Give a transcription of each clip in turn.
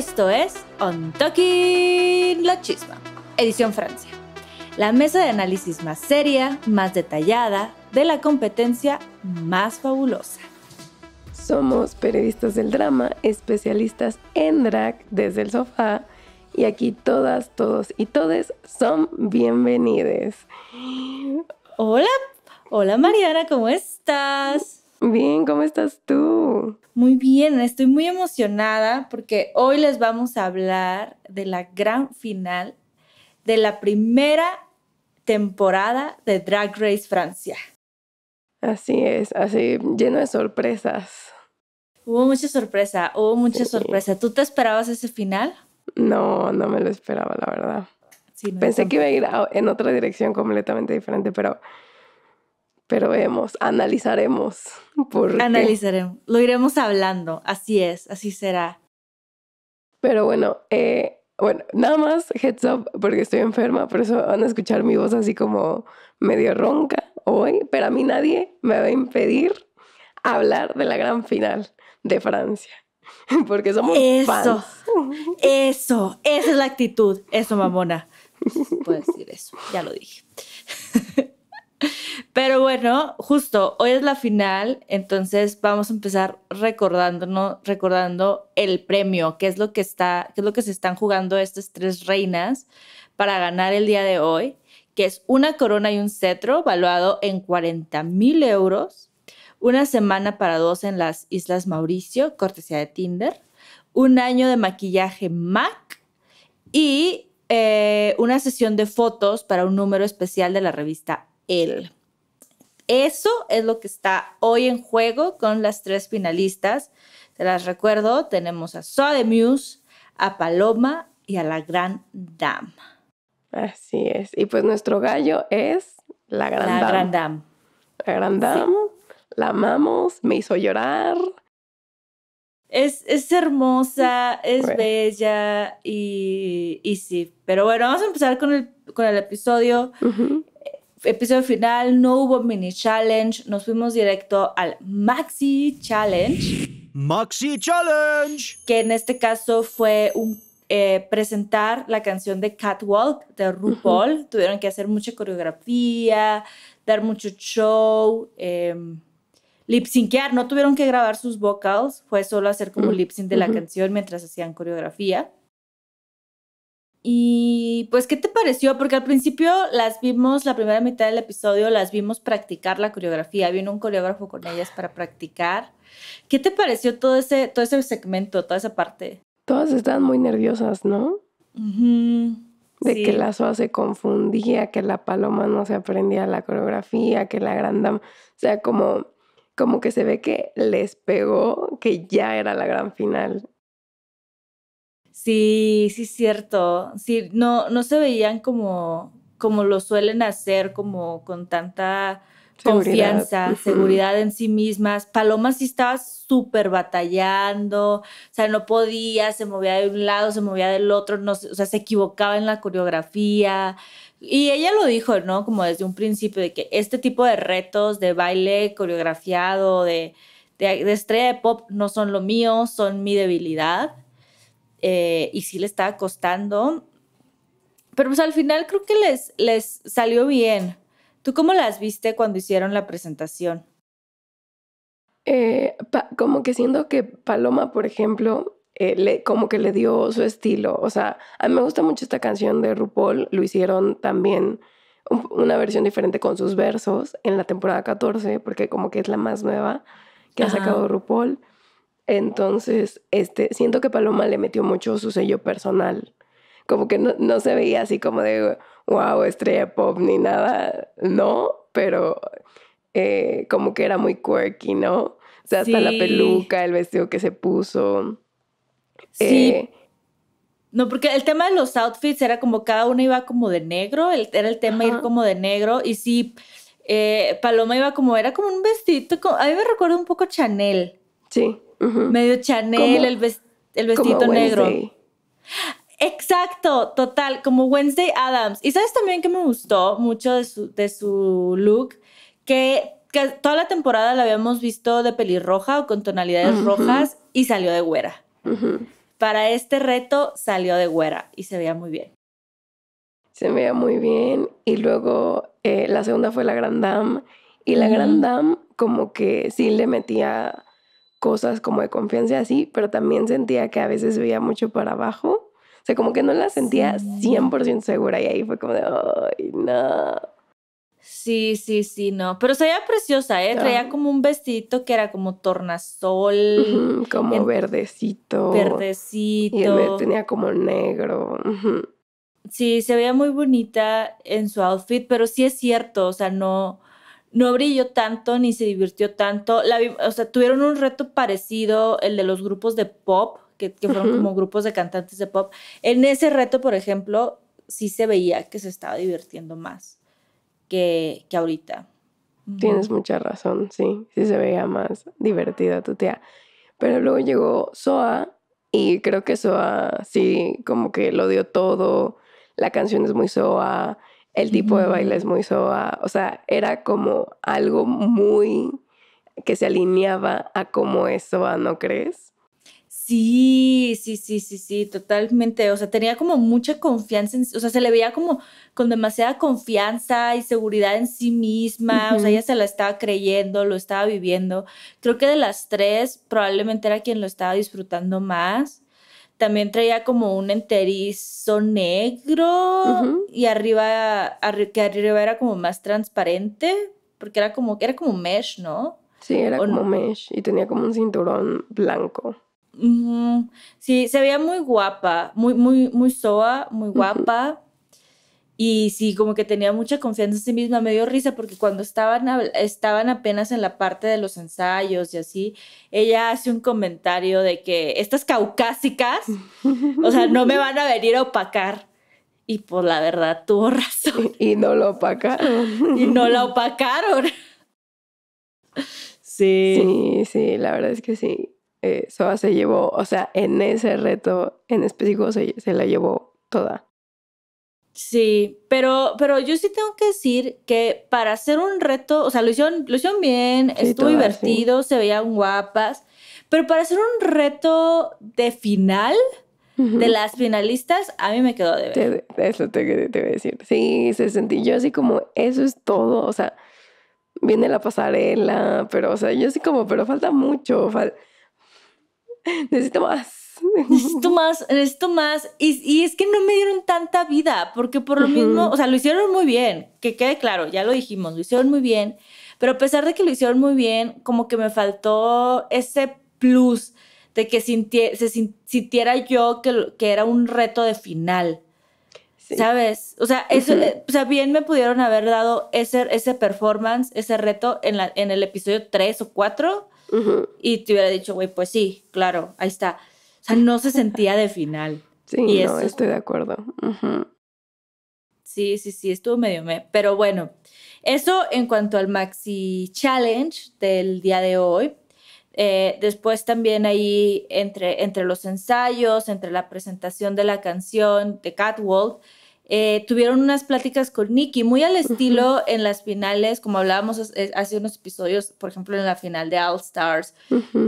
Esto es On Talking La Chispa, edición Francia. La mesa de análisis más seria, más detallada, de la competencia más fabulosa. Somos periodistas del drama, especialistas en drag desde el sofá y aquí todas, todos y todes son bienvenidas. Hola, hola Mariana, ¿cómo estás? Bien, ¿cómo estás tú? Muy bien, estoy muy emocionada porque hoy les vamos a hablar de la gran final de la primera temporada de Drag Race Francia. Así es, así lleno de sorpresas. Hubo mucha sorpresa, hubo mucha sorpresa. ¿Tú te esperabas ese final? No, no me lo esperaba, la verdad. Pensé que iba a ir en otra dirección completamente diferente, pero pero vemos, analizaremos. Porque... Analizaremos, lo iremos hablando, así es, así será. Pero bueno, eh, bueno, nada más heads up porque estoy enferma, por eso van a escuchar mi voz así como medio ronca hoy, pero a mí nadie me va a impedir hablar de la gran final de Francia, porque somos eso, fans. Eso, esa es la actitud, eso mamona. puedes decir eso, ya lo dije. Pero bueno, justo hoy es la final, entonces vamos a empezar recordándonos, recordando el premio, que es lo que está, qué es lo que se están jugando estas tres reinas para ganar el día de hoy, que es una corona y un cetro valuado en 40 mil euros, una semana para dos en las Islas Mauricio, cortesía de Tinder, un año de maquillaje MAC y eh, una sesión de fotos para un número especial de la revista El. Eso es lo que está hoy en juego con las tres finalistas. Te las recuerdo, tenemos a Soda Muse, a Paloma y a la Gran Dama. Así es. Y pues nuestro gallo es la Gran la Gran Dam. La Gran Dama. La amamos, me hizo llorar. Es, hermosa, es bella y, sí. Pero bueno, vamos a empezar con el, episodio episodio final, no hubo mini challenge, nos fuimos directo al maxi challenge. Maxi challenge. Que en este caso fue eh, presentar la canción de Catwalk de RuPaul. Tuvieron que hacer mucha coreografía, dar mucho show, em, lip syncear. No tuvieron que grabar sus vocals, fue solo hacer como lip sync de la canción mientras hacían coreografía. Y pues, ¿qué te pareció? Porque al principio las vimos, la primera mitad del episodio, las vimos practicar la coreografía, vino un coreógrafo con ellas para practicar. ¿Qué te pareció todo ese, todo ese segmento, toda esa parte? Todas estaban muy nerviosas, ¿no? De que la SOA se confundía, que la paloma no se aprendía la coreografía, que la gran dama, o sea, como, como que se ve que les pegó que ya era la gran final Sí, sí, cierto. no, no se veían como, como lo suelen hacer, como con tanta confianza, seguridad en sí mismas. Paloma sí estaba súper batallando, o sea, no podía, se movía de un lado, se movía del otro, no, o sea, se equivocaba en la coreografía. Y ella lo dijo, ¿no? Como desde un principio, de que este tipo de retos de baile coreografiado, de estrella de pop, no son lo mío, son mi debilidad eh, y sí le estaba costando. Pero pues al final creo que les, salió bien. ¿Tú cómo las viste cuando hicieron la presentación? Eh, como que siento que Paloma, por ejemplo, eh, como que le dio su estilo. O sea, a mí me gusta mucho esta canción de RuPaul. Lo hicieron también una versión diferente con sus versos en la temporada 14, porque como que es la más nueva que ha sacado RuPaul. Entonces, este, siento que Paloma le metió mucho su sello personal. Como que no, se veía así como de, wow, estrella pop ni nada, no, pero eh, como que era muy quirky, ¿no? O sea, hasta la peluca, el vestido que se puso. Sí. Eh. no, porque el tema de los outfits era como cada uno iba como de negro, era el tema ir como de negro. Y sí, eh, Paloma iba como, era como un vestido, a mí me recuerda un poco Chanel. Sí medio Chanel, el, vestido negro. Exacto, total, como Wednesday Adams. Y sabes también que me gustó mucho de su, de su look, que, toda la temporada la habíamos visto de pelirroja o con tonalidades rojas y salió de güera. Para este reto salió de güera y se veía muy bien. Se veía muy bien. Y luego eh, la segunda fue la Grand Dame. Y la Grand Dame como que sí le metía cosas como de confianza así, pero también sentía que a veces veía mucho para abajo. O sea, como que no la sentía 100% segura y ahí fue como de, ay, no. Sí, sí, sí, no. Pero se veía preciosa, ¿eh? Traía como un vestidito que era como tornasol. como verdecito. Verdecito. Y tenía como negro. Sí, se veía muy bonita en su outfit, pero sí es cierto, o sea, no no brilló tanto ni se divirtió tanto. La, o sea, tuvieron un reto parecido, el de los grupos de pop, que, fueron como grupos de cantantes de pop. En ese reto, por ejemplo, sí se veía que se estaba divirtiendo más que, que ahorita. Tienes mucha razón, sí, sí se veía más divertida tu tía. Pero luego llegó Soa y creo que Soa sí, como que lo dio todo. La canción es muy Soa el tipo de baile es muy soa, o sea, era como algo muy que se alineaba a cómo es soa, ¿no crees? Sí, sí, sí, sí, sí, totalmente. O sea, tenía como mucha confianza, en, o sea, se le veía como con demasiada confianza y seguridad en sí misma. O sea, ella se la estaba creyendo, lo estaba viviendo. Creo que de las tres, probablemente era quien lo estaba disfrutando más. También traía como un enterizo negro y arriba, que arriba era como más transparente, porque era como, era como mesh, ¿no? Sí, era como mesh y tenía como un cinturón blanco. Sí, se veía muy guapa, muy, muy, muy soa, muy guapa y sí, como que tenía mucha confianza en sí misma, me dio risa porque cuando estaban, estaban apenas en la parte de los ensayos y así, ella hace un comentario de que estas caucásicas, o sea, no me van a venir a opacar. Y por pues, la verdad tuvo razón. Y, no lo opacaron. Y no la opacaron. Sí. Sí, sí, la verdad es que sí. Eh, Soa se llevó, o sea, en ese reto en específico se la llevó toda. Sí, pero, pero yo sí tengo que decir que para hacer un reto, o sea, lo hicieron, lo hicieron bien, estuvo divertido, se veían guapas, pero para hacer un reto de final, de las finalistas, a mí me quedó de ver. eso te, voy a decir. Sí, se sentí yo así como, eso es todo, o sea, viene la pasarela, pero, o sea, yo así como, pero falta mucho, necesito más. Necesito más, necesito más. Y, y es que no me dieron tanta vida, porque por lo mismo, o sea, lo hicieron muy bien, que quede claro, ya lo dijimos, lo hicieron muy bien, pero a pesar de que lo hicieron muy bien, como que me faltó ese plus de que se sintiera yo que, era un reto de final. ¿Sabes? O sea, bien me pudieron haber dado ese, ese performance, ese reto en, la, en el episodio 3 o 4 y te hubiera dicho, güey, pues sí, claro, ahí está. O sea, no se sentía de final. Sí, no, estoy de acuerdo. Sí, sí, sí, estuvo medio me. Pero bueno, eso en cuanto al Maxi Challenge del día de hoy. Eh, después también ahí entre, entre los ensayos, entre la presentación de la canción de Catwalk, eh, tuvieron unas pláticas con Nicky, muy al estilo en las finales, como hablábamos eh, hace unos episodios, por ejemplo, en la final de All Stars,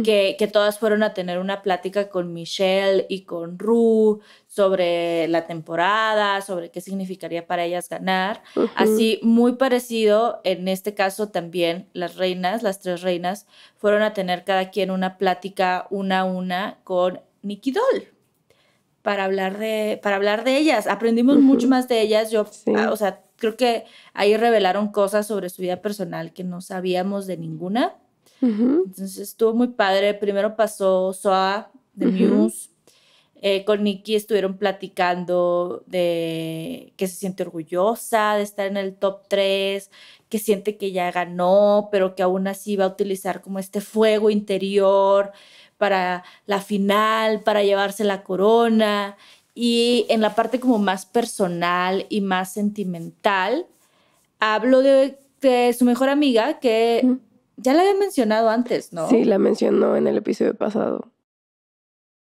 que, todas fueron a tener una plática con Michelle y con Ru sobre la temporada, sobre qué significaría para ellas ganar. Así, muy parecido, en este caso también las reinas, las tres reinas, fueron a tener cada quien una plática una a una con Nicky Doll para hablar de, para hablar de ellas. Aprendimos mucho más de ellas. Yo, ah, o sea, creo que ahí revelaron cosas sobre su vida personal que no sabíamos de ninguna. Entonces estuvo muy padre. Primero pasó Soa de news Muse. Eh, con Nikki estuvieron platicando de que se siente orgullosa de estar en el top 3, que siente que ya ganó, pero que aún así va a utilizar como este fuego interior para la final, para llevarse la corona. Y en la parte como más personal y más sentimental, hablo de, su mejor amiga que ya la había mencionado antes, ¿no? Sí, la mencionó en el episodio pasado.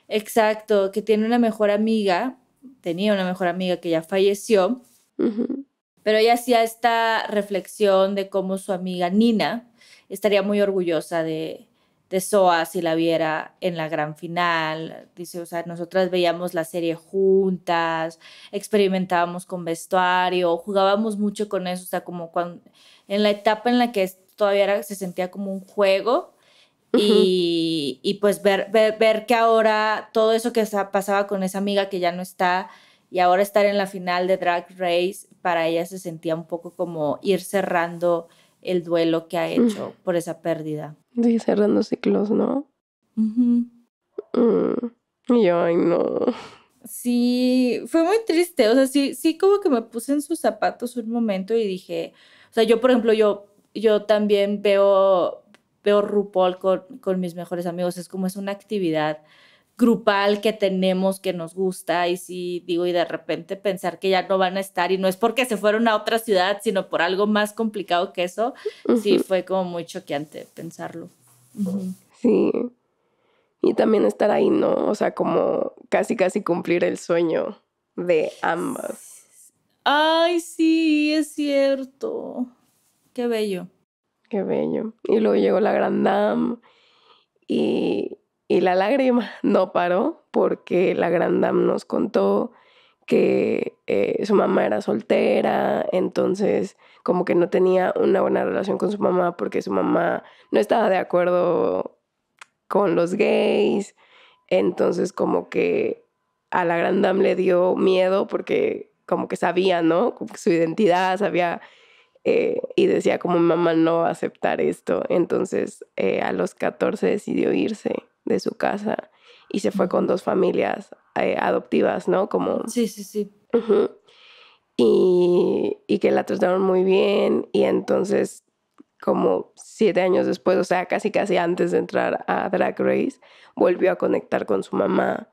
Exacto, que tiene una mejor amiga, tenía una mejor amiga que ya falleció, pero ella hacía esta reflexión de cómo su amiga Nina estaría muy orgullosa de, de SOA si la viera en la gran final. Dice, o sea, nosotras veíamos la serie juntas, experimentábamos con vestuario, jugábamos mucho con eso, o sea, como cuando, en la etapa en la que todavía se sentía como un juego. y, pues ver, ver, que ahora todo eso que pasaba con esa amiga que ya no está y ahora estar en la final de Drag Race, para ella se sentía un poco como ir cerrando el duelo que ha hecho por esa pérdida y cerrando ciclos, ¿no? Mm. Y ay, no. Sí, fue muy triste. O sea, sí, sí, como que me puse en sus zapatos un momento y dije, o sea, yo, por ejemplo, yo, yo también veo, veo RuPaul con, con mis mejores amigos. Es como es una actividad grupal que tenemos que nos gusta y si digo y de repente pensar que ya no van a estar y no es porque se fueron a otra ciudad, sino por algo más complicado que eso, sí fue como muy choqueante pensarlo. Sí. Y también estar ahí, ¿no? O sea, como casi casi cumplir el sueño de ambas. Ay, sí, es cierto. Qué bello. Qué bello. Y luego llegó la grandam y y la lágrima no paró porque la grandam nos contó que eh, su mamá era soltera, entonces como que no tenía una buena relación con su mamá porque su mamá no estaba de acuerdo con los gays, entonces como que a la grandam le dio miedo porque como que sabía, ¿no? su identidad, sabía eh, y decía como mamá no aceptar esto, entonces eh, a los 14 decidió irse de su casa y se fue con dos familias eh, adoptivas, ¿no? Como... Sí, sí, sí. y, y que la trataron muy bien y entonces como siete años después, o sea, casi casi antes de entrar a Drag Race, volvió a conectar con su mamá.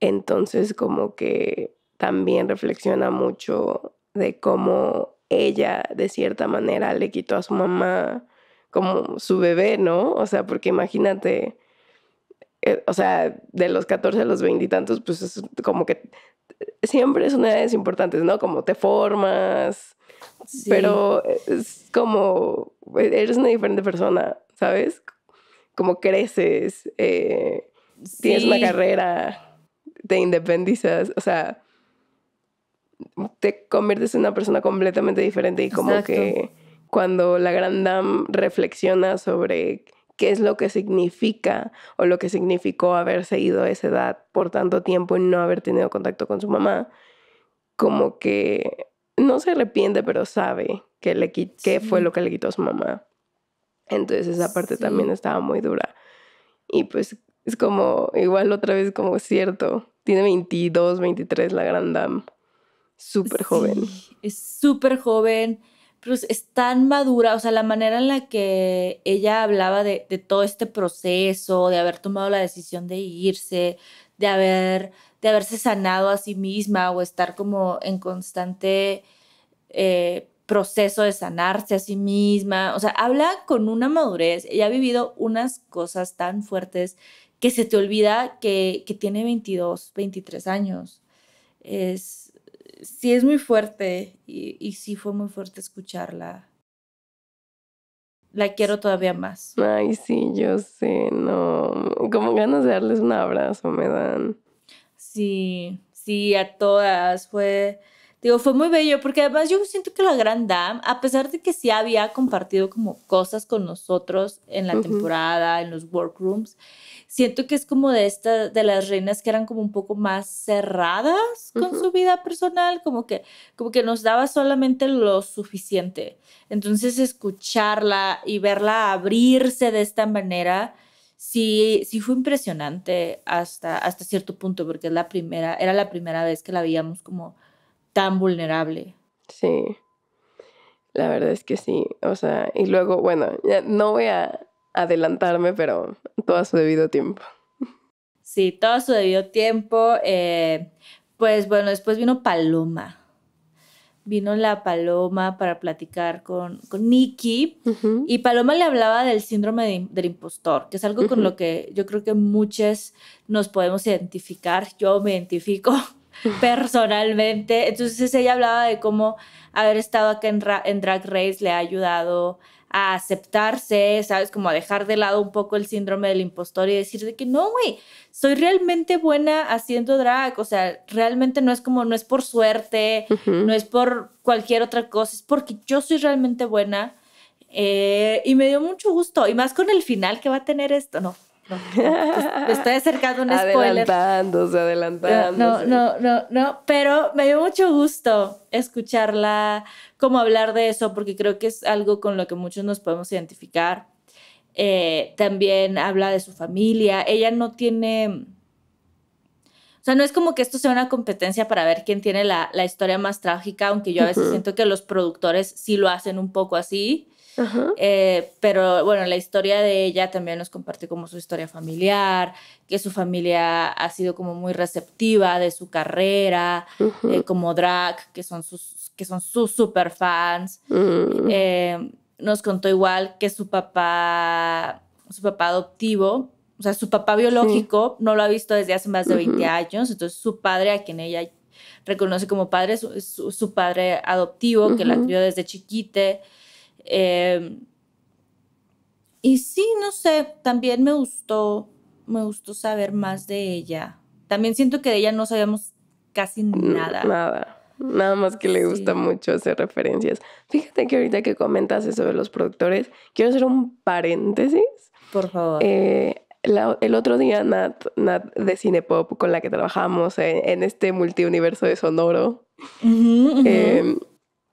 Entonces como que también reflexiona mucho de cómo ella de cierta manera le quitó a su mamá como su bebé, ¿no? O sea, porque imagínate eh, o sea, de los 14 a los 20 y tantos, pues es como que eh, siempre son edades importantes, ¿no? Como te formas, pero es como, eh, eres una diferente persona, ¿sabes? Como creces, tienes una carrera, te independizas, o sea, te conviertes en una persona completamente diferente y como que cuando la gran dam reflexiona sobre qué es lo que significa o lo que significó haber seguido a esa edad por tanto tiempo y no haber tenido contacto con su mamá, como que no se arrepiente, pero sabe que, le, fue lo que le quitó a su mamá. Entonces esa parte también estaba muy dura. Y pues es como, igual otra vez como cierto, tiene 22, 23 la gran dama. Súper joven. Es súper joven pero pues, es tan madura, o sea, la manera en la que ella hablaba de, todo este proceso, de haber tomado la decisión de irse, de haber de haberse sanado a sí misma o estar como en constante eh, proceso de sanarse a sí misma. O sea, habla con una madurez. Ella ha vivido unas cosas tan fuertes que se te olvida que, que tiene 22, 23 años. Es, sí es muy fuerte y, y sí fue muy fuerte escucharla. La quiero todavía más. Ay, sí, yo sé, no. Como ganas de darles un abrazo me dan. Sí, sí, a todas. Fue, Digo, fue muy bello porque además yo siento que la Gran dame, a pesar de que sí había compartido como cosas con nosotros en la temporada, en los workrooms, siento que es como de esta, de las reinas que eran como un poco más cerradas con su vida personal, como que, como que nos daba solamente lo suficiente. Entonces escucharla y verla abrirse de esta manera, sí, sí fue impresionante hasta, hasta cierto punto porque es la primera, era la primera vez que la veíamos como tan vulnerable. Sí, la verdad es que sí. O sea, y luego, bueno, ya no voy a adelantarme, pero todo a su debido tiempo. Sí, todo a su debido tiempo. Eh, pues bueno, después vino Paloma. Vino la Paloma para platicar con, con Nikki y Paloma le hablaba del síndrome del impostor, que es algo con lo que yo creo que muchos nos podemos identificar. Yo me identifico personalmente. Entonces ella hablaba de cómo haber estado acá en, Drag Race le ha ayudado a aceptarse, ¿sabes? Como a dejar de lado un poco el síndrome del impostor y decir de que no, güey, soy realmente buena haciendo drag, o sea, realmente no es como, no es por suerte, no es por cualquier otra cosa, es porque yo soy realmente buena. Eh, y me dio mucho gusto, y más con el final que va a tener esto, no, pues, estoy acercando un spoiler. Adelantándose, No, no, no, no, pero me dio mucho gusto escucharla, como hablar de eso, porque creo que es algo con lo que muchos nos podemos identificar. Eh, también habla de su familia. Ella no tiene. O sea, no es como que esto sea una competencia para ver quién tiene la, historia más trágica, aunque yo a veces siento que los productores sí lo hacen un poco así. Eh, pero bueno, la historia de ella también nos comparte como su historia familiar, que su familia ha sido como muy receptiva de su carrera, eh, como drag, que son sus, que son sus super fans. Mm. Eh, nos contó igual que su papá, su papá adoptivo, o sea, su papá biológico no lo ha visto desde hace más de 20 años, entonces su padre a quien ella reconoce como padre, su, su, padre adoptivo, que la crió desde chiquite, Em, y sí, no sé, también me gustó, me gustó saber más de ella. También siento que de ella no sabíamos casi nada. Nada. Nada más que le gusta mucho hacer referencias. Fíjate que ahorita que comentas eso de los productores, quiero hacer un paréntesis. Por favor. Eh, el otro día Nat, Nat de Cinepop, con la que trabajamos en, este multiuniverso de Sonoro, em,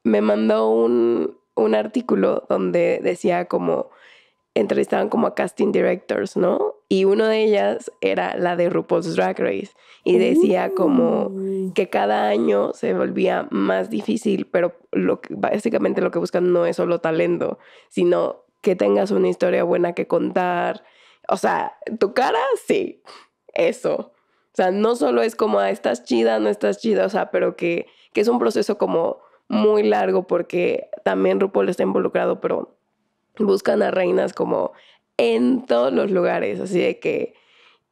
me mandó un, un artículo donde decía como entrevistaban como a casting directors, ¿no? Y una de ellas era la de RuPaul's Drag Race y decía como que cada año se volvía más difícil, pero básicamente lo que buscan no es solo talento, sino que tengas una historia buena que contar. O sea, tu cara, sí, eso. O sea, no solo es como, ah, estás chida, no estás chida, o sea, pero que es un proceso como muy largo porque también RuPaul está involucrado, pero buscan a reinas como en todos los lugares, así de que...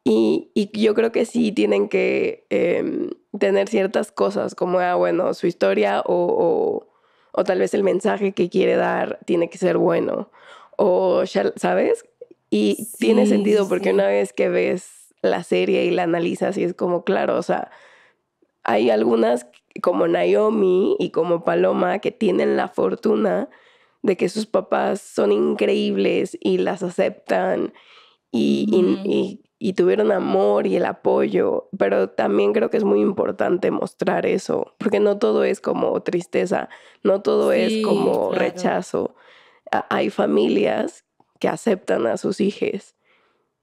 Y, y yo creo que sí tienen que em, tener ciertas cosas, como, ah, bueno, su historia o, o, tal vez el mensaje que quiere dar tiene que ser bueno, o, ¿sabes? Y tiene sentido porque una vez que ves la serie y la analizas y es como, claro, o sea, hay algunas como Naomi y como Paloma que tienen la fortuna de que sus papás son increíbles y las aceptan y, tuvieron amor y el apoyo, pero también creo que es muy importante mostrar eso, porque no todo es como tristeza, no todo es como rechazo. Hay familias que aceptan a sus hijos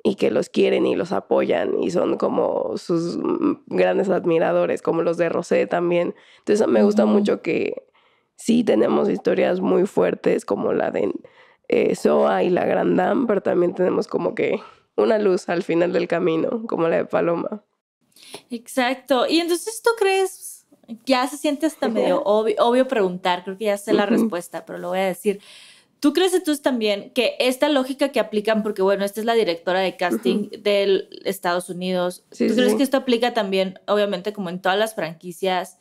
y que los quieren y los apoyan y son como sus grandes admiradores, como los de Rosé también. Entonces me gusta mucho que sí tenemos historias muy fuertes como la de Soa eh, y la Grandam, pero también tenemos como que una luz al final del camino, como la de Paloma. Exacto. Y entonces tú crees, ya se siente hasta medio obvio, preguntar, creo que ya sé la respuesta, pero lo voy a decir. ¿Tú crees entonces también que esta lógica que aplican, porque bueno, esta es la directora de casting del de Estados Unidos, ¿tú crees que esto aplica también, obviamente, como en todas las franquicias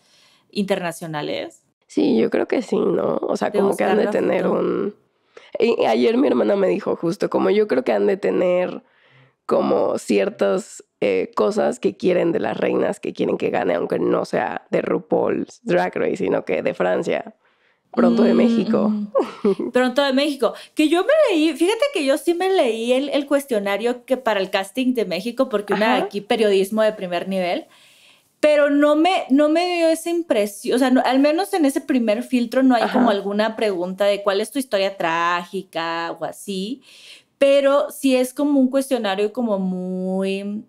internacionales? Sí, yo creo que sí, ¿no? O sea, como que han de tener un... ayer mi hermana me dijo justo, como yo creo que han de tener como ciertas eh, cosas que quieren de las reinas, que quieren que gane, aunque no sea de RuPaul's Drag Race, sino que de Francia. Pronto de México. Mm. pronto de México. Que yo me leí, fíjate que yo sí me leí el, cuestionario que para el casting de México, porque una una aquí periodismo de primer nivel, pero no me, no me dio esa impresión, o sea, al menos en ese primer filtro no hay como alguna pregunta de cuál es tu historia trágica o así, pero sí es como un cuestionario como muy,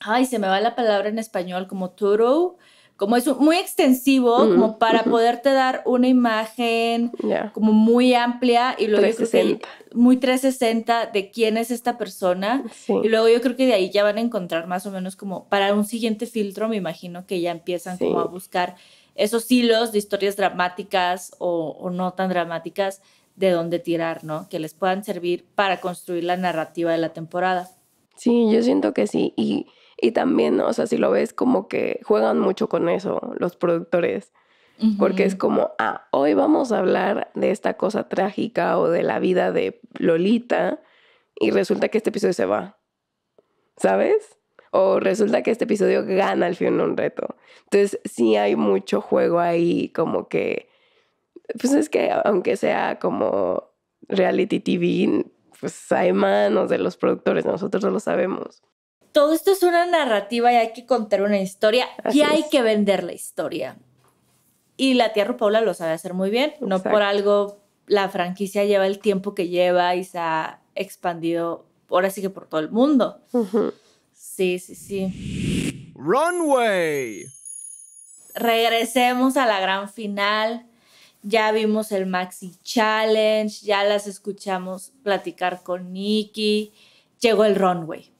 ay, se me va la palabra en español, como todo como es muy extensivo, como para poderte dar una imagen como muy amplia y luego 360. muy 360 de quién es esta persona. Y luego yo creo que de ahí ya van a encontrar más o menos como para un siguiente filtro, me imagino que ya empiezan como a buscar esos hilos de historias dramáticas o, o no tan dramáticas de dónde tirar, ¿no? Que les puedan servir para construir la narrativa de la temporada. Sí, yo siento que sí. Y y también, o sea, si lo ves como que juegan mucho con eso los productores, porque es como, ah, hoy vamos a hablar de esta cosa trágica o de la vida de Lolita y resulta que este episodio se va, ¿sabes? O resulta que este episodio gana al final un reto. Entonces sí hay mucho juego ahí, como que, pues es que aunque sea como reality TV, pues hay manos de los productores, nosotros no lo sabemos todo esto es una narrativa y hay que contar una historia y hay que vender la historia. Y la tía Paula lo sabe hacer muy bien, no por algo la franquicia lleva el tiempo que lleva y se ha expandido ahora sí que por todo el mundo. Sí, sí, sí. Runway. Regresemos a la gran final. Ya vimos el Maxi Challenge, ya las escuchamos platicar con Nikki. Llegó el runway.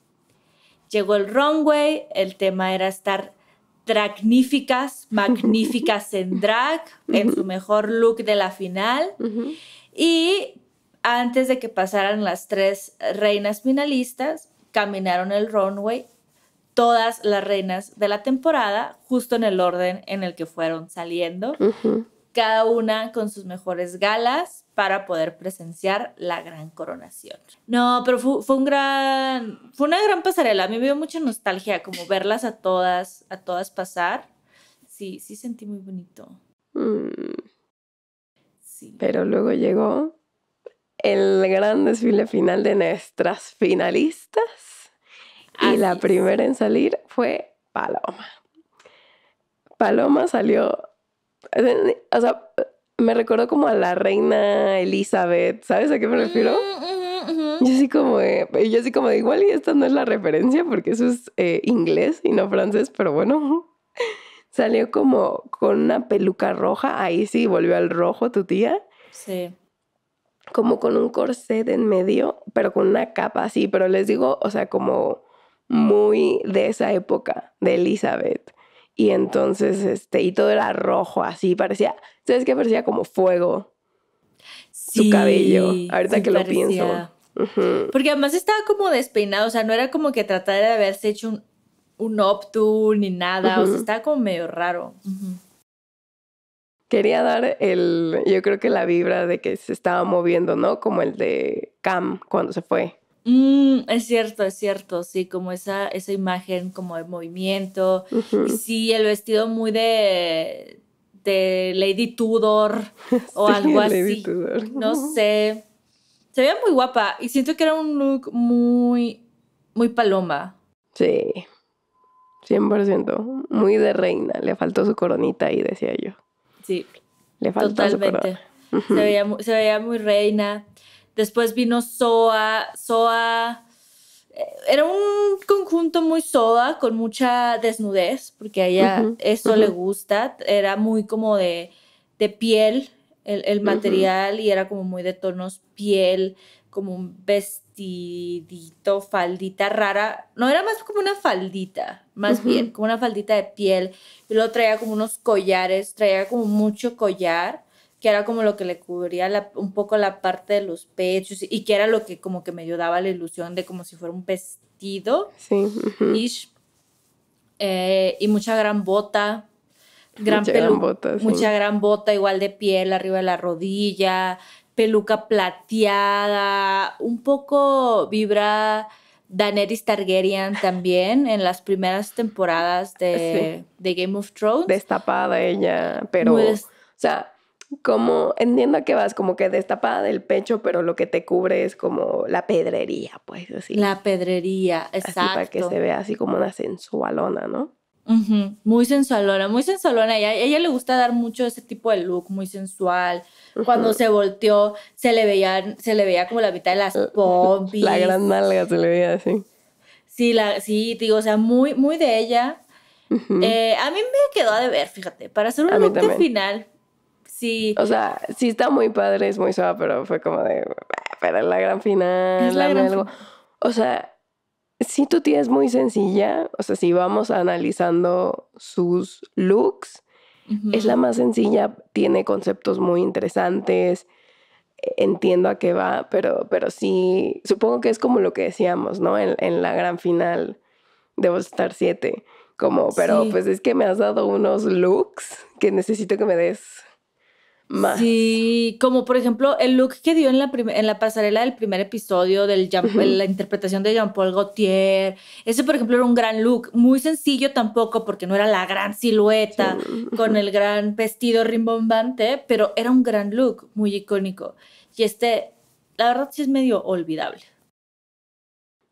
Llegó el runway, el tema era estar dragníficas, magníficas en drag, en su mejor look de la final. Y antes de que pasaran las tres reinas finalistas, caminaron el runway todas las reinas de la temporada, justo en el orden en el que fueron saliendo cada una con sus mejores galas para poder presenciar la gran coronación. No, pero fue, un gran, fue una gran pasarela. A mí me dio mucha nostalgia como verlas a todas, a todas pasar. Sí, sí sentí muy bonito. Mm. Sí. Pero luego llegó el gran desfile final de nuestras finalistas y la primera en salir fue Paloma. Paloma salió o sea, me recuerdo como a la reina Elizabeth, ¿sabes a qué me refiero? Mm, yo así como, de igual y esta no es la referencia porque eso es eh, inglés y no francés, pero bueno, salió como con una peluca roja, ahí sí volvió al rojo tu tía. Sí. Como con un corset en medio, pero con una capa así, pero les digo, o sea, como muy de esa época de Elizabeth. Y entonces, este, y todo era rojo, así parecía, ¿sabes qué? Parecía como fuego. su cabello, ahorita que lo pienso. Porque además estaba como despeinado, o sea, no era como que tratara de haberse hecho un, un optu ni nada, o sea, estaba como medio raro. Quería dar el, yo creo que la vibra de que se estaba moviendo, ¿no? Como el de Cam cuando se fue. Mm, es cierto, es cierto, sí, como esa, esa imagen como de movimiento. Sí, el vestido muy de, de Lady Tudor o algo así. Lady Tudor. No sé. Se veía muy guapa y siento que era un look muy, muy paloma. Sí, 100%. Muy de reina. Le faltó su coronita ahí, decía yo. Sí. Le faltó Totalmente. Su corona. Se, veía, se veía muy reina. Después vino Soa, Soa. Eh, era un conjunto muy soa, con mucha desnudez, porque a ella eso le gusta. Era muy como de, piel el, material y era como muy de tonos piel, como un vestidito, faldita rara. No, era más como una faldita, más bien, como una faldita de piel. Y luego traía como unos collares, traía como mucho collar que era como lo que le cubría un poco la parte de los pechos y que era lo que como que me daba la ilusión de como si fuera un vestido. Sí. Eh, y mucha gran bota. Gran mucha gran bota, Mucha gran bota, igual de piel arriba de la rodilla, peluca plateada, un poco vibra Daenerys Targaryen también en las primeras temporadas de, Game of Thrones. Destapada ella, pero... o sea, como, entiendo que vas como que destapada del pecho, pero lo que te cubre es como la pedrería, pues así. La pedrería, exacto. para que se vea así como una sensualona, ¿no? Muy sensualona, muy sensualona. Ella, a ella le gusta dar mucho ese tipo de look, muy sensual. Cuando se volteó, se le, veía, se le veía como la mitad de las pompis. La gran nalga se le veía así. Sí, la, sí, digo, o sea, muy, muy de ella. Eh, a mí me quedó de ver, fíjate, para hacer un look final Sí. O sea, sí está muy padre, es muy suave, pero fue como de, ah, pero la gran final, la gran O sea, si tu tía es muy sencilla, o sea, si vamos analizando sus looks, es la más sencilla, tiene conceptos muy interesantes, e, entiendo a qué va, pero, pero sí, supongo que es como lo que decíamos, ¿no? En, la gran final debo estar siete, como, pero pues es que me has dado unos looks que necesito que me des Sí, como por ejemplo el look que dio en la, en la pasarela del primer episodio, de la interpretación de Jean-Paul Gaultier. Ese, por ejemplo, era un gran look, muy sencillo tampoco, porque no era la gran silueta con el gran vestido rimbombante, pero era un gran look, muy icónico. Y este, la verdad, sí es medio olvidable.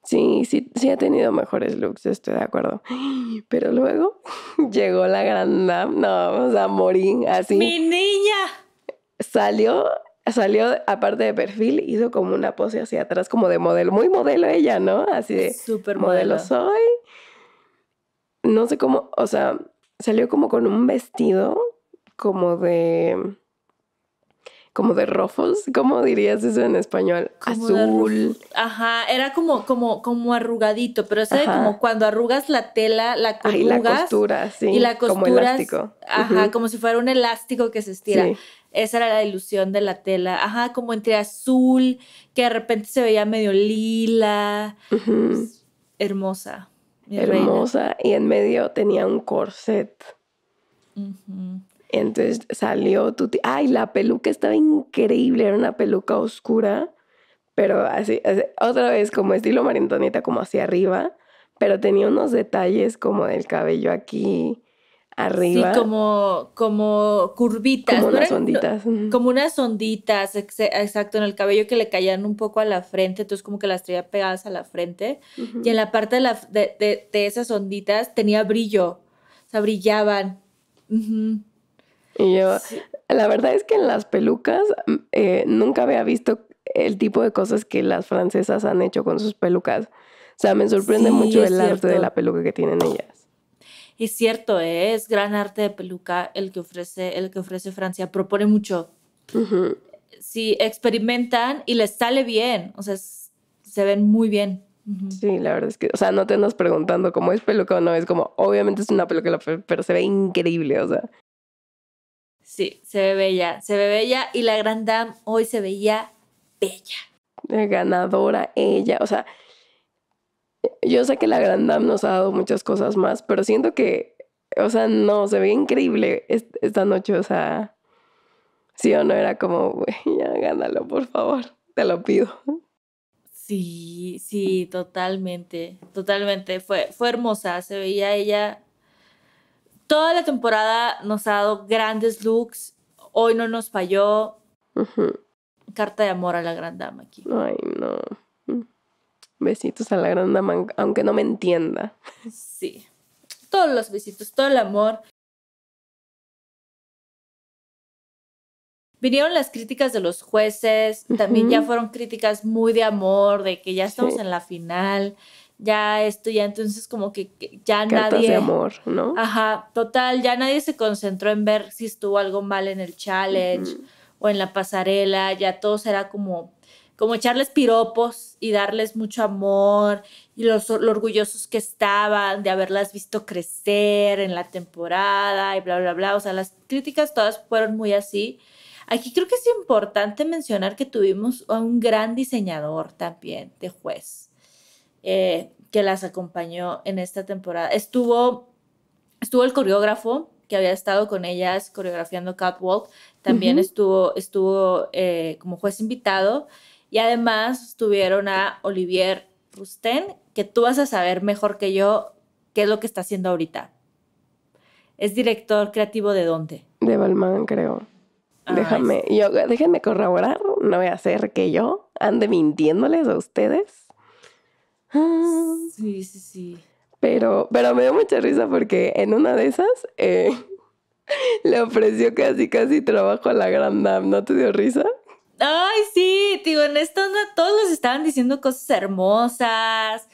Sí, sí, sí ha tenido mejores looks, estoy de acuerdo. Pero luego llegó la gran no, o sea Morín así. ¡Mi niña! salió, salió aparte de perfil, hizo como una pose hacia atrás, como de modelo, muy modelo ella, ¿no? Así de super modelo soy. No sé cómo, o sea, salió como con un vestido como de como de rojos, ¿cómo dirías eso en español? Azul. Ajá, era como, como, como arrugadito, pero de como cuando arrugas la tela, la costura. y la costura, sí. Y la costuras, como elástico. Ajá, como si fuera un elástico que se estira. Esa era la ilusión de la tela. Ajá, como entre azul, que de repente se veía medio lila. hermosa. hermosa. Y en medio tenía un corset. Ajá. Entonces salió tu Ay, la peluca estaba increíble, era una peluca oscura, pero así, otra vez como estilo marintonita, como hacia arriba, pero tenía unos detalles como del cabello aquí arriba. Sí, como, como curvitas. Como unas onditas. Como unas onditas, exacto, en el cabello que le caían un poco a la frente, entonces como que las traía pegadas a la frente. Y en la parte de, esas onditas tenía brillo, o sea, brillaban. Y yo, la verdad es que en las pelucas mm, eh, nunca había visto el tipo de cosas que las francesas han hecho con sus pelucas. O sea, me sorprende mucho el arte de la peluca que tienen ellas. Y cierto, ¿eh? es gran arte de peluca el que ofrece, el que ofrece Francia. Propone mucho. Si experimentan y les sale bien. O sea, se ven muy bien. Sí, la verdad es que, o sea, no te andas preguntando cómo es peluca o no, es como, obviamente es una peluca, pero se ve increíble, o sea, Sí, se ve bella, se ve bella y la Grand Dame hoy se veía bella. La ganadora ella, o sea, yo sé que la Grand Dame nos ha dado muchas cosas más, pero siento que, o sea, no, se ve increíble esta noche, o sea, sí o no, era como, güey, ya gánalo, por favor, te lo pido. Sí, sí, totalmente, totalmente, fue, fue hermosa, se veía ella Toda la temporada nos ha dado grandes looks. Hoy no nos falló. Carta de amor a la gran dama aquí. Ay, no. Besitos a la gran dama, aunque no me entienda. Sí. Todos los besitos, todo el amor. Vinieron las críticas de los jueces, también ya fueron críticas muy de amor, de que ya estamos en la final, ya esto, ya entonces como que, ya Cartas nadie... de amor, ¿no? Ajá, total, ya nadie se concentró en ver si estuvo algo mal en el challenge o en la pasarela, ya todo era como como echarles piropos y darles mucho amor y los, lo orgullosos que estaban de haberlas visto crecer en la temporada y bla, bla, bla. O sea, las críticas todas fueron muy así. Aquí creo que es importante mencionar que tuvimos a un gran diseñador también de juez. Eh, que las acompañó en esta temporada. Estuvo, estuvo el coreógrafo que había estado con ellas coreografiando Catwalk, también estuvo, estuvo eh, como juez invitado y además estuvieron a Olivier Rustin, que tú vas a saber mejor que yo qué es lo que está haciendo ahorita. ¿Es director creativo de dónde? De Balmain, creo. Déjame, yo, déjenme corroborar, no voy a hacer que yo ande mintiéndoles a ustedes. Sí, sí, sí. Pero, pero me dio mucha risa porque en una de esas eh, le ofreció casi, casi trabajo a la Grand Dame. ¿No te dio risa? Ay, sí, digo, en esto todos nos estaban diciendo cosas hermosas,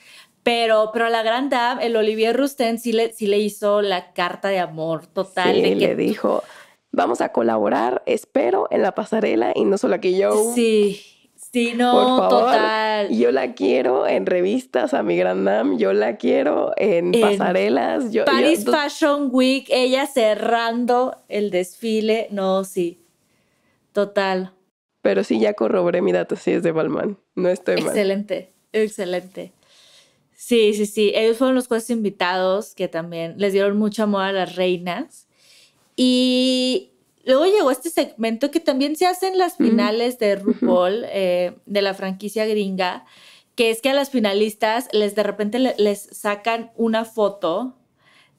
pero, pero a la Grand Dame el Olivier Rusten sí le, sí le hizo la carta de amor total. Sí, le dijo, vamos a colaborar, espero, en la pasarela y no solo aquí yo. Sí. Sí, no, total. Yo la quiero en revistas a mi gran nam, yo la quiero en, pasarelas. Paris Fashion Week, ella cerrando el desfile. No, sí. Total. Pero sí, ya corroboré mi dato, sí es de Balmain. No estoy mal. Excelente, excelente. Sí, sí, sí. Ellos fueron los jueces invitados que también les dieron mucho amor a las reinas. Y Luego llegó este segmento que también se hace en las finales de RuPaul, eh, de la franquicia gringa, que es que a las finalistas les de repente les sacan una foto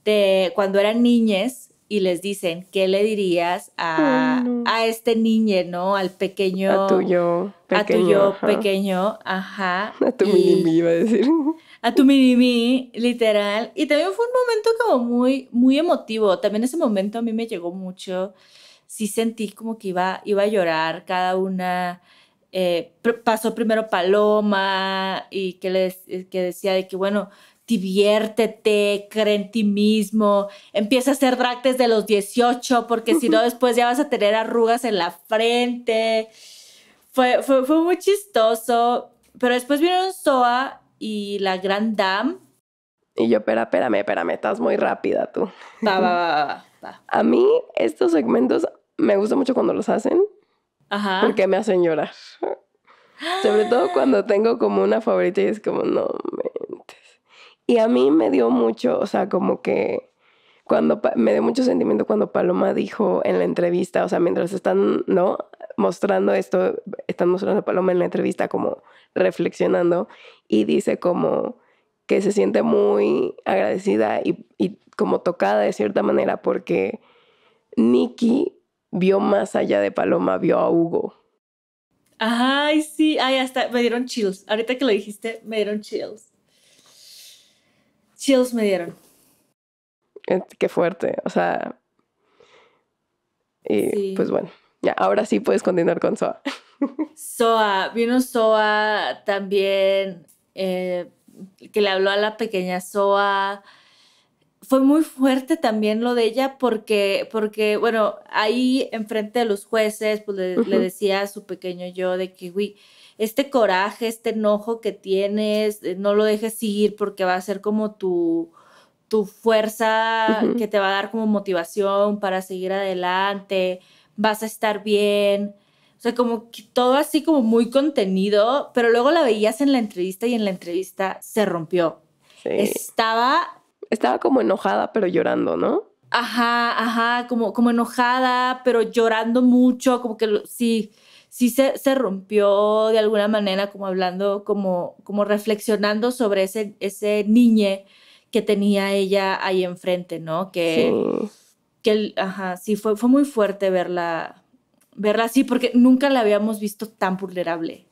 de cuando eran niñes y les dicen, ¿qué le dirías a, este niño, no? Al pequeño. A tu yo pequeño. A tu yo pequeño, ajá. A tu mini iba a decir. A tu literal. Y también fue un momento como muy, muy emotivo. También ese momento a mí me llegó mucho sí sentí como que iba, iba a llorar cada una. Eh, pasó primero Paloma y que, le eh, que decía de que, bueno, diviértete, cree en ti mismo, empieza a hacer drag desde los 18 porque si no después ya vas a tener arrugas en la frente. Fue, fue, muy chistoso, pero después vinieron Soa y la Gran Dam. Y yo, espera, espérame, espérame, estás muy rápida tú. va, va. va. A mí estos segmentos me gusta mucho cuando los hacen. Porque me hacen llorar. Sobre todo cuando tengo como una favorita y es como, no mentes. Y a mí me dio mucho, o sea, como que cuando me dio mucho sentimiento cuando Paloma dijo en la entrevista, o sea, mientras están, ¿no? Mostrando esto, están mostrando a Paloma en la entrevista como reflexionando y dice como que se siente muy agradecida y, y como tocada de cierta manera porque Nikki vio más allá de Paloma, vio a Hugo. Ay, sí, ay, hasta me dieron chills. Ahorita que lo dijiste, me dieron chills. Chills me dieron. Qué fuerte, o sea. Y pues bueno, ya, ahora sí puedes continuar con Soa. Soa, vino Soa también, eh, que le habló a la pequeña Soa fue muy fuerte también lo de ella porque, porque bueno, ahí enfrente de los jueces, pues le, decía a su pequeño yo de que, güey, este coraje, este enojo que tienes, eh, no lo dejes ir porque va a ser como tu, tu fuerza que te va a dar como motivación para seguir adelante, vas a estar bien. O sea, como todo así como muy contenido, pero luego la veías en la entrevista y en la entrevista se rompió. Estaba estaba como enojada, pero llorando, ¿no? Ajá, ajá, como, como enojada, pero llorando mucho, como que sí, sí se, rompió de alguna manera, como hablando, como, como reflexionando sobre ese, ese niñe que tenía ella ahí enfrente, ¿no? Que, sí. que ajá, sí, fue, fue muy fuerte verla, verla así, porque nunca la habíamos visto tan vulnerable.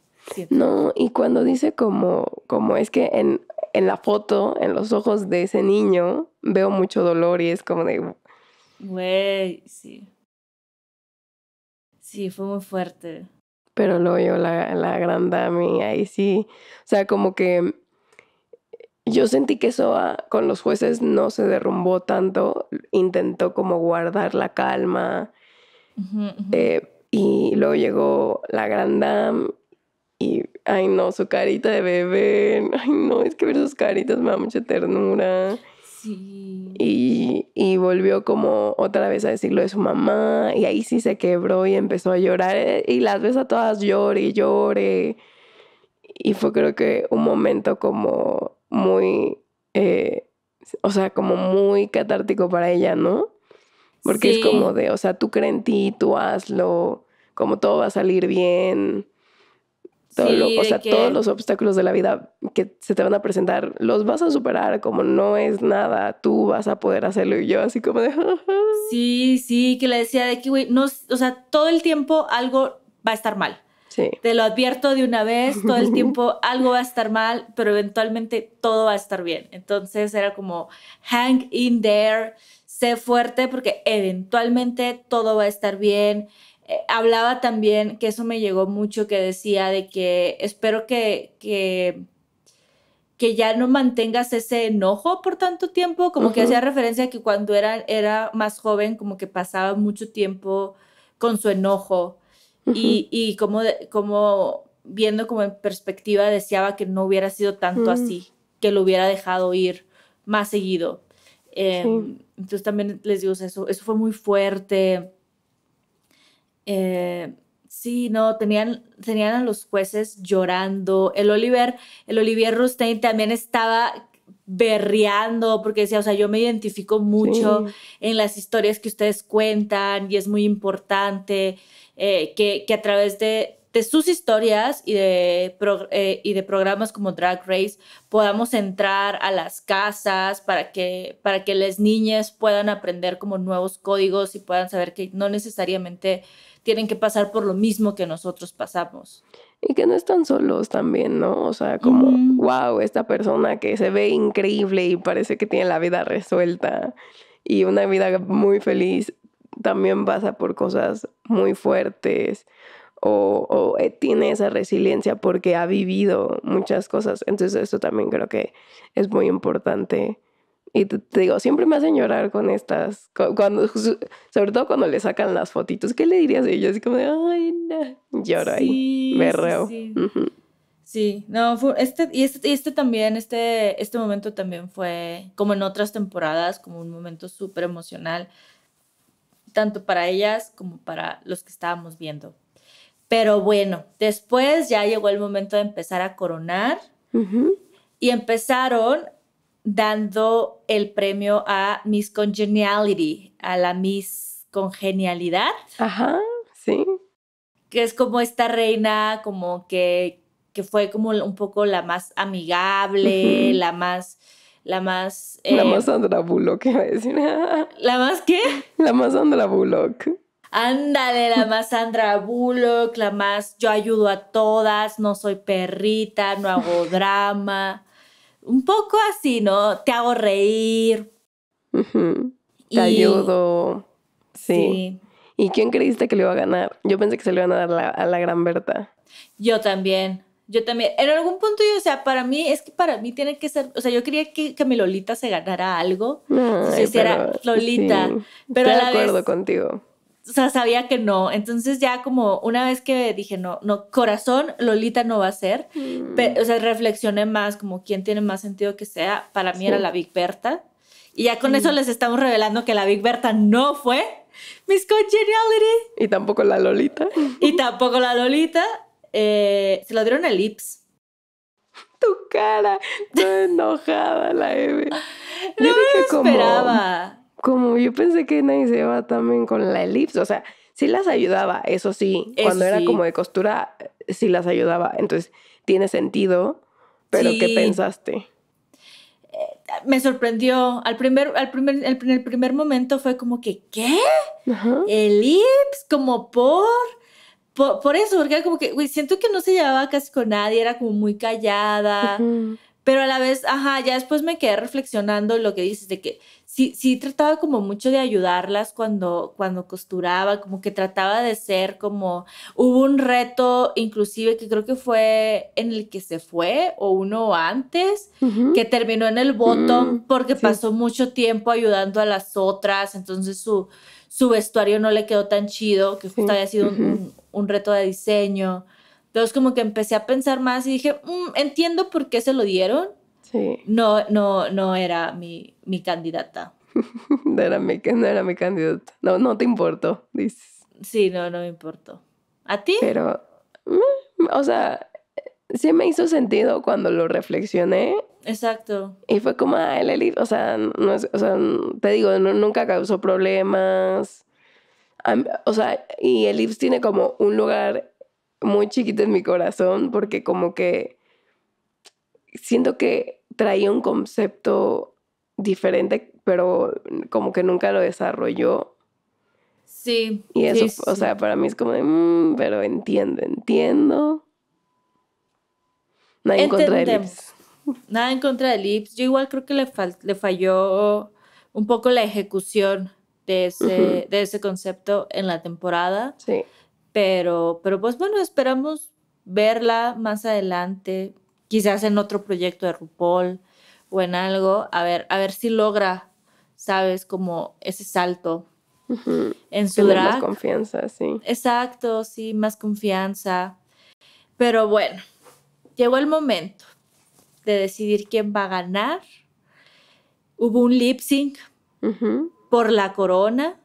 ¿no? Y cuando dice como, como es que en, en la foto, en los ojos de ese niño, veo mucho dolor y es como de... Güey, sí. Sí, fue muy fuerte. Pero luego yo la, la gran dami, ahí sí. O sea, como que yo sentí que Soa ah, con los jueces no se derrumbó tanto, intentó como guardar la calma. Eh, y luego llegó la gran dame y, ay no, su carita de bebé. Ay no, es que ver sus caritas me da mucha ternura. Sí. Y, volvió como otra vez a decirlo de su mamá. Y ahí sí se quebró y empezó a llorar. Eh, y las ves a todas llore y llore. Y fue creo que un momento como muy, eh, o sea, como muy catártico para ella, ¿no? Porque es como de, o sea, tú creen en ti, tú hazlo, como todo va a salir bien o sea, todos los obstáculos de la vida que se te van a presentar, los vas a superar, como no es nada, tú vas a poder hacerlo. Y yo así como de... sí, sí, que le decía de que, güey, no, o sea, todo el tiempo algo va a estar mal. Sí. Te lo advierto de una vez, todo el tiempo algo va a estar mal, pero eventualmente todo va a estar bien. Entonces era como, hang in there, sé fuerte porque eventualmente todo va a estar bien. Eh, hablaba también, que eso me llegó mucho, que decía de que espero que, que, ya no mantengas ese enojo por tanto tiempo, como que hacía referencia a que cuando era, era más joven, como que pasaba mucho tiempo con su enojo y, y como, como viendo como en perspectiva deseaba que no hubiera sido tanto mm. así, que lo hubiera dejado ir más seguido. Em, entonces también les digo, eso, eso fue muy fuerte. Eh, sí, no, tenían, a los jueces llorando. El Oliver, el Olivier Rustein también estaba berreando porque decía, o sea, yo me identifico mucho en las historias que ustedes cuentan y es muy importante eh, que a través de, sus historias y de, eh, y de programas como Drag Race podamos entrar a las casas para que, para que las niñas puedan aprender como nuevos códigos y puedan saber que no necesariamente tienen que pasar por lo mismo que nosotros pasamos. Y que no están solos también, ¿no? O sea, como, wow, esta persona que se ve increíble y parece que tiene la vida resuelta y una vida muy feliz, también pasa por cosas muy fuertes o, eh, tiene esa resiliencia porque ha vivido muchas cosas. Entonces eso también creo que es muy importante. Y te, digo, siempre me hacen llorar con estas, cuando, sobre todo cuando le sacan las fotitos. ¿Qué le dirías? a ellas y como, de, ay, lloro ahí, me reo. Sí, no, este, y este, este también, este, este momento también fue, como en otras temporadas, como un momento súper emocional, tanto para ellas como para los que estábamos viendo. Pero bueno, después ya llegó el momento de empezar a coronar y empezaron dando el premio a Miss Congeniality, a la Miss Congenialidad. Ajá, sí. Que es como esta reina, como que, que fue como un poco la más amigable, la más la más... Eh, la más Sandra Bullock, iba a ¿La más qué? La más Sandra Bullock. Ándale, la más Sandra Bullock, la más yo ayudo a todas, no soy perrita, no hago drama. Un poco así, ¿no? Te hago reír. Te ayudo. Sí. ¿Y quién creíste que le iba a ganar? Yo pensé que se le iban a dar a la gran Berta. Yo también. Yo también. En algún punto, yo, o sea, para mí, es que para mí tiene que ser. O sea, yo quería que, que mi Lolita se ganara algo. si era Lolita. pero acuerdo contigo o sea, sabía que no. Entonces ya como una vez que dije, no, no, corazón, Lolita no va a ser. Mm. Pero, o sea, reflexioné más como quién tiene más sentido que sea. Para mí era la Big Berta. Y ya con eso les estamos revelando que la Big Berta no fue Miss Congeniality. Y tampoco la Lolita. Y tampoco la Lolita. Eh, se lo dieron a Lips. Tu cara, toda enojada la Eve. No esperaba como yo pensé que nadie se iba también con la elipse, o sea, sí las ayudaba, eso sí, cuando era como de costura, eh, sí las ayudaba, entonces tiene sentido, pero ¿qué pensaste? Eh, me sorprendió. Al primer, al primer, el, el primer momento fue como que, ¿qué? ¿Elipse? Elips, como por, por, eso, porque era como que, güey, siento que no se llevaba casi con nadie, era como muy callada pero a la vez, ajá, ya después me quedé reflexionando lo que dices, de que sí, sí trataba como mucho de ayudarlas cuando, cuando costuraba, como que trataba de ser como, hubo un reto inclusive que creo que fue en el que se fue o uno antes, que terminó en el bottom mm, porque pasó mucho tiempo ayudando a las otras, entonces su, vestuario no le quedó tan chido, que justo había sido un, reto de diseño. Entonces como que empecé a pensar más y dije, mm, entiendo por qué se lo dieron. Sí. No, no, no era mi, mi candidata. no, era mi, no era mi candidata. No, no te importó, dices. Sí, no, no me importó. ¿A ti? Pero, mm, o sea, sí me hizo sentido cuando lo reflexioné. Exacto. Y fue como, ah, el elite, o sea, no, o sea te digo, nunca causó problemas. O sea, y el tiene como un lugar muy chiquita en mi corazón porque como que siento que traía un concepto diferente, pero como que nunca lo desarrolló. Sí. Y eso, o sea, para mí es como, mm, pero entiendo, entiendo. Nada en contra de Lips. Nada en contra de Lips. Yo igual creo que le, le falló un poco la ejecución de ese, de ese concepto en la temporada. Sí. Pero, pero pues bueno, esperamos verla más adelante, quizás en otro proyecto de RuPaul o en algo, a ver, a ver si logra, sabes, como ese salto en su Tenemos Más confianza, sí. Exacto, sí, más confianza. Pero bueno, llegó el momento de decidir quién va a ganar. Hubo un lip sync por la corona,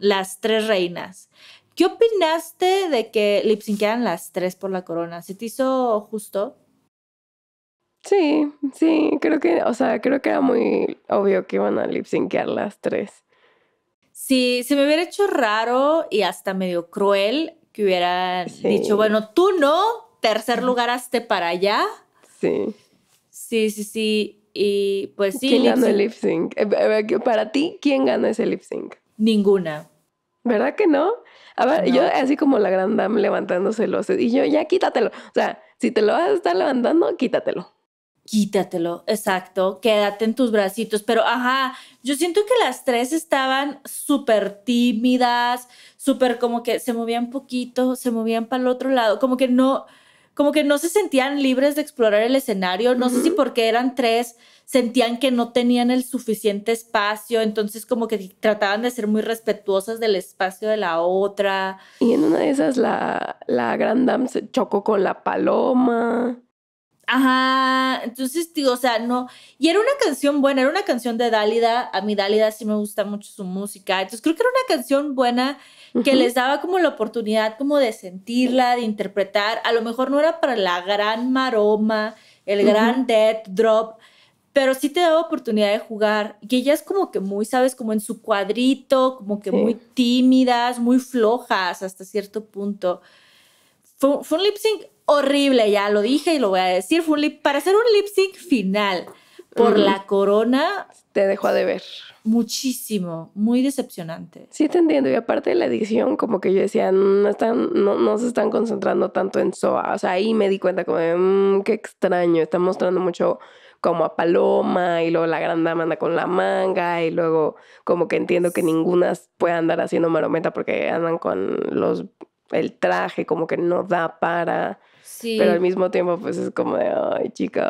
las tres reinas. ¿Qué opinaste de que lipsinquearan las tres por la corona? ¿Se te hizo justo? Sí, sí, creo que, o sea, creo que era muy obvio que iban a lipsinquear las tres. Sí, se me hubiera hecho raro y hasta medio cruel que hubieran dicho, bueno, tú no, tercer lugar hazte para allá. Sí. Sí, sí, sí. Y pues sí. ¿Quién el lip sync? Eh, eh, para ti, ¿quién gana ese lip sync? Ninguna. ¿Verdad que no? A ver, yo así como la gran dama levantándose los... Y yo, ya quítatelo. O sea, si te lo vas a estar levantando, quítatelo. Quítatelo, exacto. Quédate en tus bracitos. Pero, ajá, yo siento que las tres estaban súper tímidas, súper como que se movían poquito, se movían para el otro lado, como que no, como que no se sentían libres de explorar el escenario, no sé si porque eran tres, sentían que no tenían el suficiente espacio, entonces como que trataban de ser muy respetuosas del espacio de la otra. Y en una de esas la, la Grand se chocó con la paloma. Ajá, entonces, digo, o sea, no. Y era una canción buena, era una canción de Dálida. A mí Dálida sí me gusta mucho su música. Entonces, creo que era una canción buena que les daba como la oportunidad como de sentirla, de interpretar. A lo mejor no era para la gran maroma, el gran death drop, pero sí te daba oportunidad de jugar. Y ella es como que muy, sabes, como en su cuadrito, como que muy tímidas, muy flojas hasta cierto punto. Fue, un lip sync horrible, ya lo dije y lo voy a decir. Fue un para hacer un lip sync final por la corona. Te dejó de ver. Muchísimo, muy decepcionante. Sí, te entiendo. Y aparte de la edición, como que yo decía, no, están, no, se están concentrando tanto en Soa. O sea, ahí me di cuenta como, mm, qué extraño, están mostrando mucho como a Paloma y luego la gran dama anda con la manga y luego como que entiendo que ninguna puede andar haciendo marometa porque andan con los el traje como que no da para. Sí. Pero al mismo tiempo, pues es como de, ay, chicos.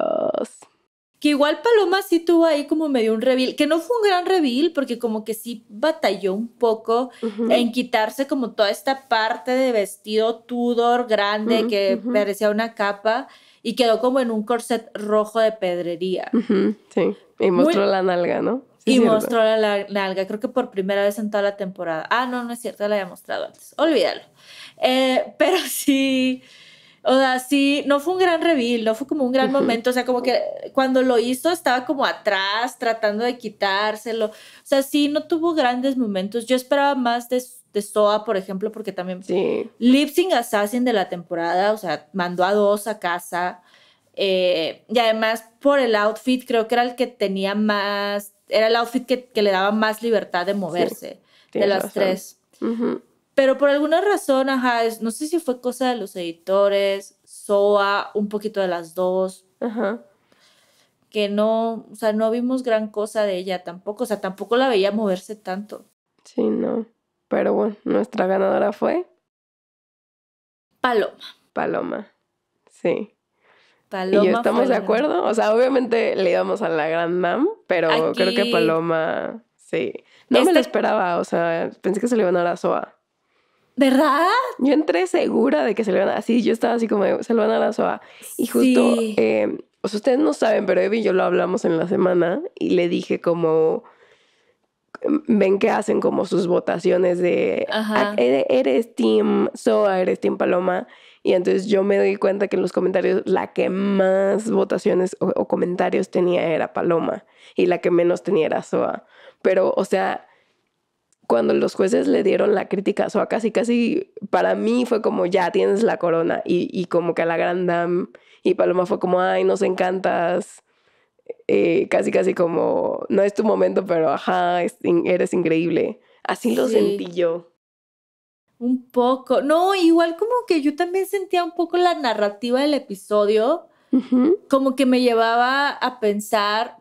Que igual Paloma sí tuvo ahí como medio un reveal, que no fue un gran reveal, porque como que sí batalló un poco en quitarse como toda esta parte de vestido Tudor grande que parecía una capa y quedó como en un corset rojo de pedrería. Sí, y mostró la nalga, ¿no? y mostró la, la nalga, creo que por primera vez en toda la temporada. Ah, no, no es cierto, la había mostrado antes. Olvídalo. Eh, pero sí, o sea, sí, no fue un gran reveal, no fue como un gran momento, o sea, como que cuando lo hizo estaba como atrás tratando de quitárselo, o sea, sí, no tuvo grandes momentos, yo esperaba más de, de Soa, por ejemplo, porque también Lipsing Lipsing Assassin de la temporada, o sea, mandó a dos a casa, eh, y además por el outfit creo que era el que tenía más, era el outfit que, le daba más libertad de moverse de las tres. Pero por alguna razón, ajá, no sé si fue cosa de los editores, SOA, un poquito de las dos. Ajá. Que no, o sea, no vimos gran cosa de ella tampoco. O sea, tampoco la veía moverse tanto. Sí, no. Pero bueno, nuestra ganadora fue. Paloma. Paloma. Sí. Paloma. Y estamos de acuerdo. O sea, obviamente le íbamos a la gran mam, pero creo que Paloma. Sí. No me lo esperaba. O sea, pensé que se le iban a dar a Soa. ¿Verdad? Yo entré segura de que se le van a así, yo estaba así como, se lo van a la SOA. Y justo, em, ustedes no saben, pero Evi y yo lo hablamos en la semana y le dije como, em, ven que hacen como sus votaciones de, Ajá. eres Team SOA, eres Team Paloma. Y entonces yo me di cuenta que en los comentarios la que más votaciones o, comentarios tenía era Paloma y la que menos tenía era SOA. Pero, o sea, cuando los jueces le dieron la crítica a casi casi para mí fue como, ya tienes la corona. Y, como que a la gran dam y Paloma fue como, ay, nos encantas. Eh, casi casi como, no es tu momento, pero ajá, eres increíble. Así lo sentí yo. Un poco, no, igual como que yo también sentía un poco la narrativa del episodio, como que me llevaba a pensar,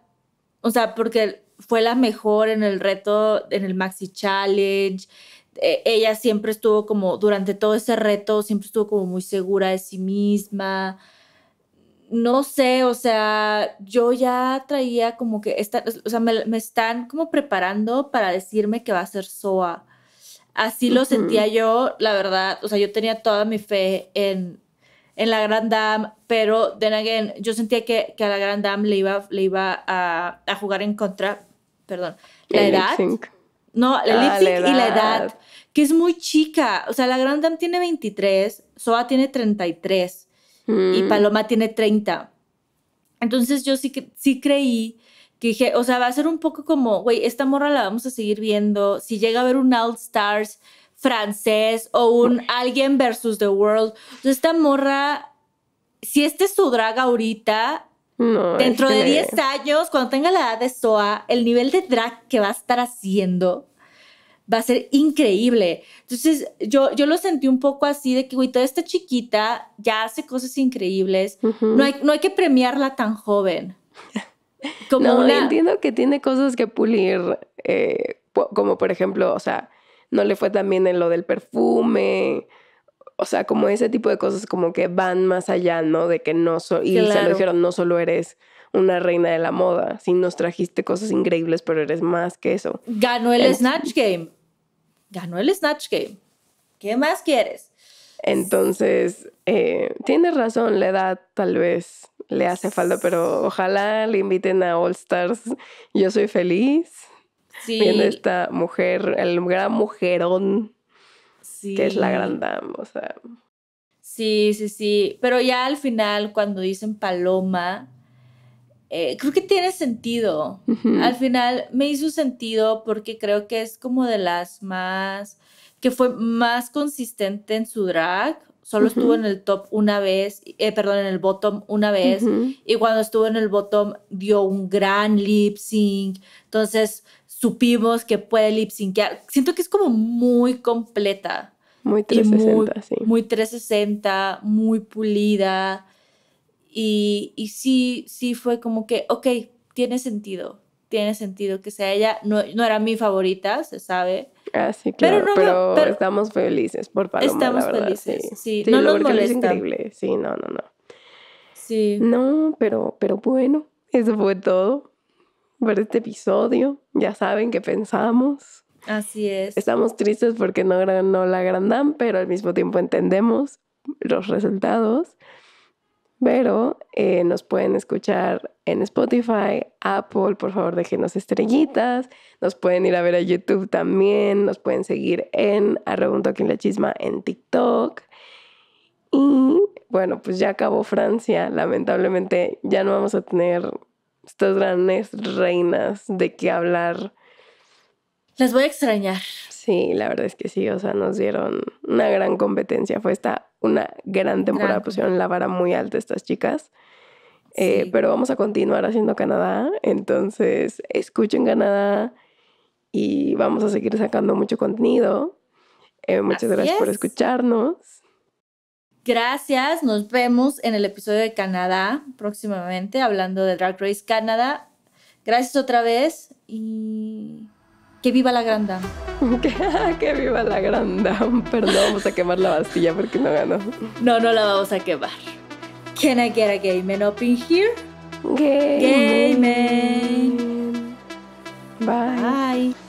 o sea, porque fue la mejor en el reto, en el Maxi Challenge. E, ella siempre estuvo como, durante todo ese reto, siempre estuvo como muy segura de sí misma. No sé, o sea, yo ya traía como que, esta, o sea, me, están como preparando para decirme que va a ser SOA. Así lo sentía yo, la verdad, o sea, yo tenía toda mi fe en, la Grand Dame, pero then again, yo sentía que, que a la Grand Dame le iba, le iba a, a, jugar en contra perdón, la edad. No, el y la edad, que es muy chica. O sea, la Grandam tiene 23, Soa tiene 33 y mm. Paloma tiene 30. Entonces yo sí, sí creí que dije, o sea, va a ser un poco como, güey, esta morra la vamos a seguir viendo. Si llega a ver un All Stars francés o un alguien versus the world, esta morra, si este es su drag ahorita, Dentro de 10 años, cuando tenga la edad de SOA, el nivel de drag que va a estar haciendo va a ser increíble. Entonces, yo, yo lo sentí un poco así de que, güey, toda esta chiquita ya hace cosas increíbles. no, hay, no hay que premiarla tan joven. no, entiendo que tiene cosas que pulir, eh, como por ejemplo, o sea, no le fue tan bien en lo del perfume. O sea, como ese tipo de cosas como que van más allá, ¿no? De que no... solo... y se lo dijeron, no solo eres una reina de la moda, sí nos trajiste cosas increíbles, pero eres más que eso. Ganó el Snatch Game. Ganó el Snatch Game. ¿Qué más quieres? Entonces, eh, tienes razón, la edad tal vez le hace falta, pero ojalá le inviten a All Stars. Yo soy feliz sí. viendo esta mujer, el gran mujerón que es la gran dama, o sea. Sí, sí, sí. Pero ya al final, cuando dicen paloma, eh, creo que tiene sentido. Al final me hizo sentido porque creo que es como de las más, que fue más consistente en su drag. Solo estuvo en el top una vez, eh, perdón, en el bottom una vez. Y cuando estuvo en el bottom dio un gran lip sync. Entonces, supimos que puede lip Siento que es como muy completa. Muy 360, muy, sí. Muy 360, muy pulida. Y, sí, sí fue como que, ok, tiene sentido. Tiene sentido que sea ella. No, era mi favorita, se sabe. Ah, claro. Pero, estamos felices por Paloma, Estamos felices, sí. no nos molesta. sí, no, no, no. Sí. No, pero, pero bueno, eso fue todo por este episodio. Ya saben qué pensamos. Así es. Estamos tristes porque no la agrandan, pero al mismo tiempo entendemos los resultados. Pero eh, nos pueden escuchar en Spotify, Apple, por favor déjenos estrellitas. Nos pueden ir a ver a YouTube también. Nos pueden seguir en arrebunto aquí en la chisma en TikTok. Y bueno, pues ya acabó Francia. Lamentablemente ya no vamos a tener estas grandes reinas de qué hablar. Las voy a extrañar. Sí, la verdad es que sí, o sea, nos dieron una gran competencia. Fue esta una gran temporada, pusieron la vara muy alta estas chicas. Eh, pero vamos a continuar haciendo Canadá, entonces escuchen Canadá y vamos a seguir sacando mucho contenido. Eh, muchas gracias por escucharnos. Gracias, nos vemos en el episodio de Canadá próximamente, hablando de Drag Race Canadá. Gracias otra vez y que viva la Granda. que viva la Granda. Perdón, vamos a quemar la Bastilla porque no ganó. No, no la vamos a quemar. Can I get a game up in here? Game Bye.